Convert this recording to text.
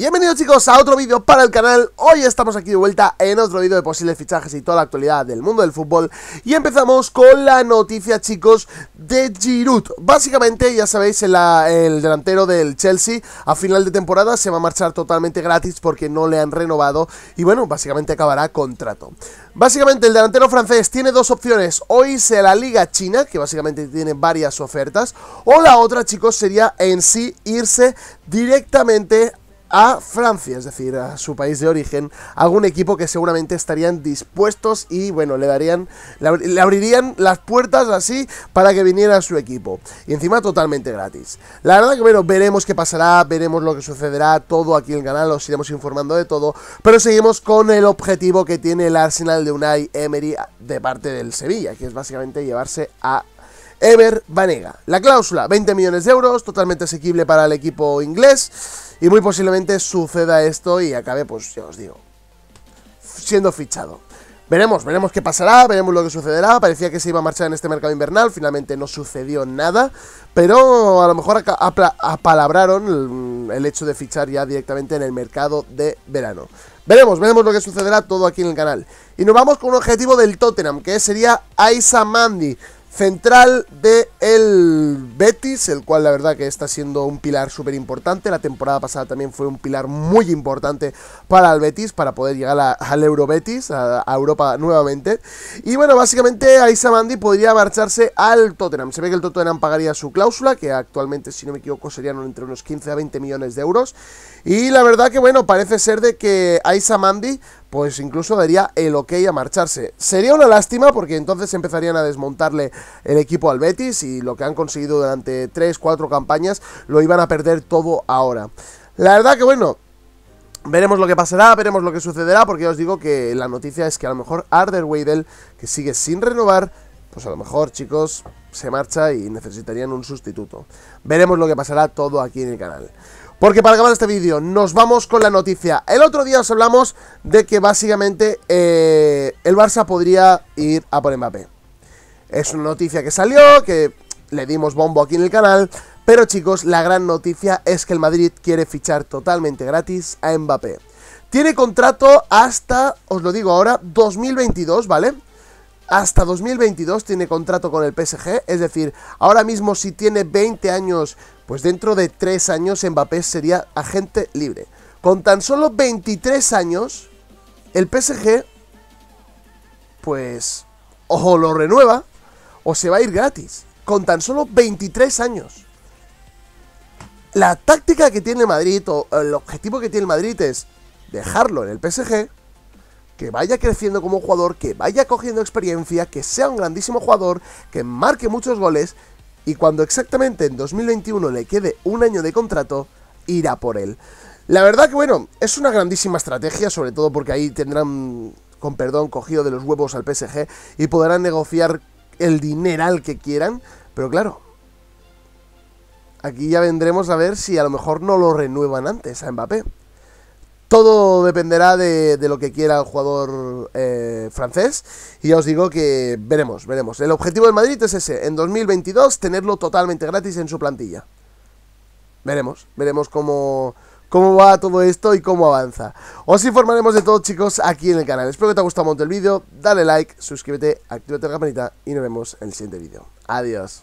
Bienvenidos chicos a otro vídeo para el canal Hoy estamos aquí de vuelta en otro vídeo de posibles fichajes y toda la actualidad del mundo del fútbol Y empezamos con la noticia chicos de Giroud Básicamente ya sabéis el, delantero del Chelsea a final de temporada se va a marchar totalmente gratis porque no le han renovado Y bueno, básicamente acabará contrato Básicamente el delantero francés tiene dos opciones O irse a la liga china, que básicamente tiene varias ofertas O la otra chicos sería en sí irse directamente a a Francia, es decir, a su país de origen, algún equipo que seguramente estarían dispuestos y bueno, le darían, le, abrirían las puertas así para que viniera su equipo. Y encima totalmente gratis. La verdad que bueno, veremos qué pasará, veremos lo que sucederá, todo aquí en el canal, os iremos informando de todo, pero seguimos con el objetivo que tiene el Arsenal de Unai Emery de parte del Sevilla, que es básicamente llevarse a Ever Banega. La cláusula, 20 millones de euros, totalmente asequible para el equipo inglés y muy posiblemente suceda esto y acabe, pues ya os digo, siendo fichado. Veremos, veremos qué pasará, veremos lo que sucederá. Parecía que se iba a marchar en este mercado invernal, finalmente no sucedió nada, pero a lo mejor apalabraron el, mm, el hecho de fichar ya directamente en el mercado de verano. Veremos, veremos lo que sucederá todo aquí en el canal. Y nos vamos con un objetivo del Tottenham, que sería Aisa Mandy. Central de el Betis, el cual la verdad que está siendo un pilar súper importante. La temporada pasada también fue un pilar muy importante para el Betis, para poder llegar al Euro Betis, a, Europa nuevamente. Y bueno, básicamente Aisa Mandi podría marcharse al Tottenham. Se ve que el Tottenham pagaría su cláusula, que actualmente, si no me equivoco, serían entre unos 15 a 20 millones de euros. Y la verdad que bueno, parece ser de que Aisa Mandi pues incluso daría el ok a marcharse. Sería una lástima porque entonces empezarían a desmontarle el equipo al Betis y lo que han conseguido durante 3, 4 campañas lo iban a perder todo ahora. La verdad que bueno, Veremos lo que pasará, veremos lo que sucederá, porque ya os digo que la noticia es que a lo mejor Arder Weidel, que sigue sin renovar, pues a lo mejor, chicos, se marcha y necesitarían un sustituto. Veremos lo que pasará todo aquí en el canal. Porque para acabar este vídeo nos vamos con la noticia. El otro día os hablamos de que básicamente eh, el Barça podría ir a por Mbappé. Es una noticia que salió, que le dimos bombo aquí en el canal. Pero chicos, la gran noticia es que el Madrid quiere fichar totalmente gratis a Mbappé. Tiene contrato hasta, os lo digo ahora, 2022, ¿vale? hasta 2022 tiene contrato con el PSG, es decir, ahora mismo si tiene 20 años, pues dentro de 3 años Mbappé sería agente libre. Con tan solo 23 años, el PSG, pues, o lo renueva, o se va a ir gratis. Con tan solo 23 años. La táctica que tiene Madrid, o el objetivo que tiene Madrid es dejarlo en el PSG que vaya creciendo como jugador, que vaya cogiendo experiencia, que sea un grandísimo jugador, que marque muchos goles y cuando exactamente en 2021 le quede un año de contrato, irá por él. La verdad que bueno, es una grandísima estrategia, sobre todo porque ahí tendrán, con perdón, cogido de los huevos al PSG y podrán negociar el dineral que quieran, pero claro, aquí ya vendremos a ver si a lo mejor no lo renuevan antes a Mbappé. Todo dependerá de, lo que quiera el jugador eh, francés. Y ya os digo que veremos, veremos. El objetivo de Madrid es ese, en 2022 tenerlo totalmente gratis en su plantilla. Veremos, veremos cómo, cómo va todo esto y cómo avanza. Os informaremos de todo, chicos, aquí en el canal. Espero que te haya gustado mucho el vídeo. Dale like, suscríbete, activa la campanita y nos vemos en el siguiente vídeo. Adiós.